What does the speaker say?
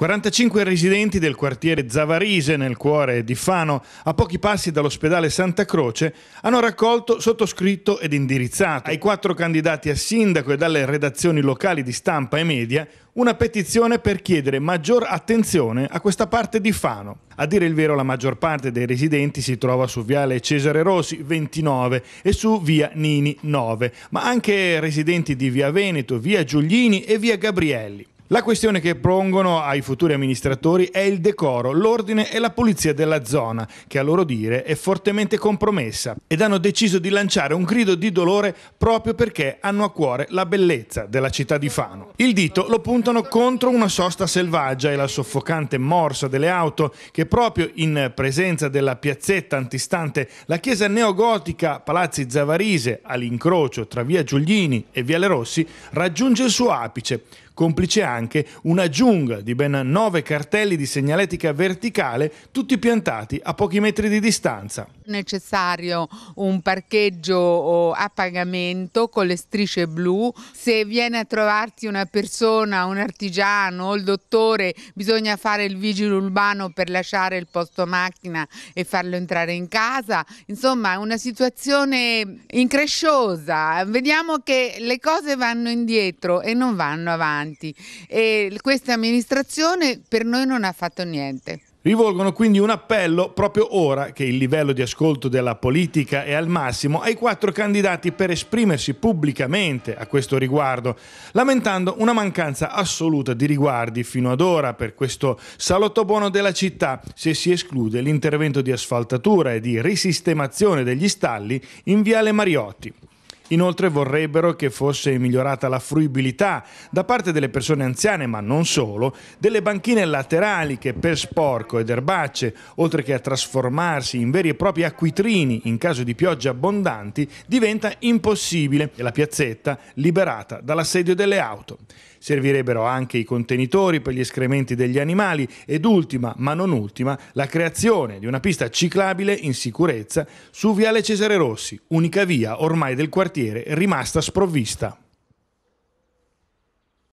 45 residenti del quartiere Zavarise, nel cuore di Fano, a pochi passi dall'ospedale Santa Croce, hanno raccolto, sottoscritto ed indirizzato ai quattro candidati a sindaco e dalle redazioni locali di stampa e media una petizione per chiedere maggior attenzione a questa parte di Fano. A dire il vero, la maggior parte dei residenti si trova su Viale Cesare Rossi 29 e su Via Nini 9, ma anche residenti di Via Veneto, Via Giuglini e Via Gabrielli. La questione che pongono ai futuri amministratori è il decoro, l'ordine e la pulizia della zona, che a loro dire è fortemente compromessa ed hanno deciso di lanciare un grido di dolore proprio perché hanno a cuore la bellezza della città di Fano. Il dito lo puntano contro una sosta selvaggia e la soffocante morsa delle auto che proprio in presenza della piazzetta antistante la chiesa neogotica Palazzi Zavarise all'incrocio tra via Giuglini e via Le Rossi raggiunge il suo apice, complice anche anche una giungla di ben nove cartelli di segnaletica verticale, tutti piantati a pochi metri di distanza. È necessario un parcheggio a pagamento con le strisce blu. Se viene a trovarti una persona, un artigiano o il dottore, bisogna fare il vigile urbano per lasciare il posto macchina e farlo entrare in casa. Insomma, è una situazione incresciosa. Vediamo che le cose vanno indietro e non vanno avanti e questa amministrazione per noi non ha fatto niente. Rivolgono quindi un appello proprio ora che il livello di ascolto della politica è al massimo ai quattro candidati per esprimersi pubblicamente a questo riguardo, lamentando una mancanza assoluta di riguardi fino ad ora per questo salotto buono della città se si esclude l'intervento di asfaltatura e di risistemazione degli stalli in Viale Mariotti. Inoltre vorrebbero che fosse migliorata la fruibilità da parte delle persone anziane, ma non solo, delle banchine laterali che per sporco ed erbacce, oltre che a trasformarsi in veri e propri acquitrini in caso di piogge abbondanti, diventa impossibile e la piazzetta liberata dall'assedio delle auto. Servirebbero anche i contenitori per gli escrementi degli animali ed ultima, ma non ultima, la creazione di una pista ciclabile in sicurezza su Viale Cesare Rossi, unica via ormai del quartiere quartiere, rimasta sprovvista.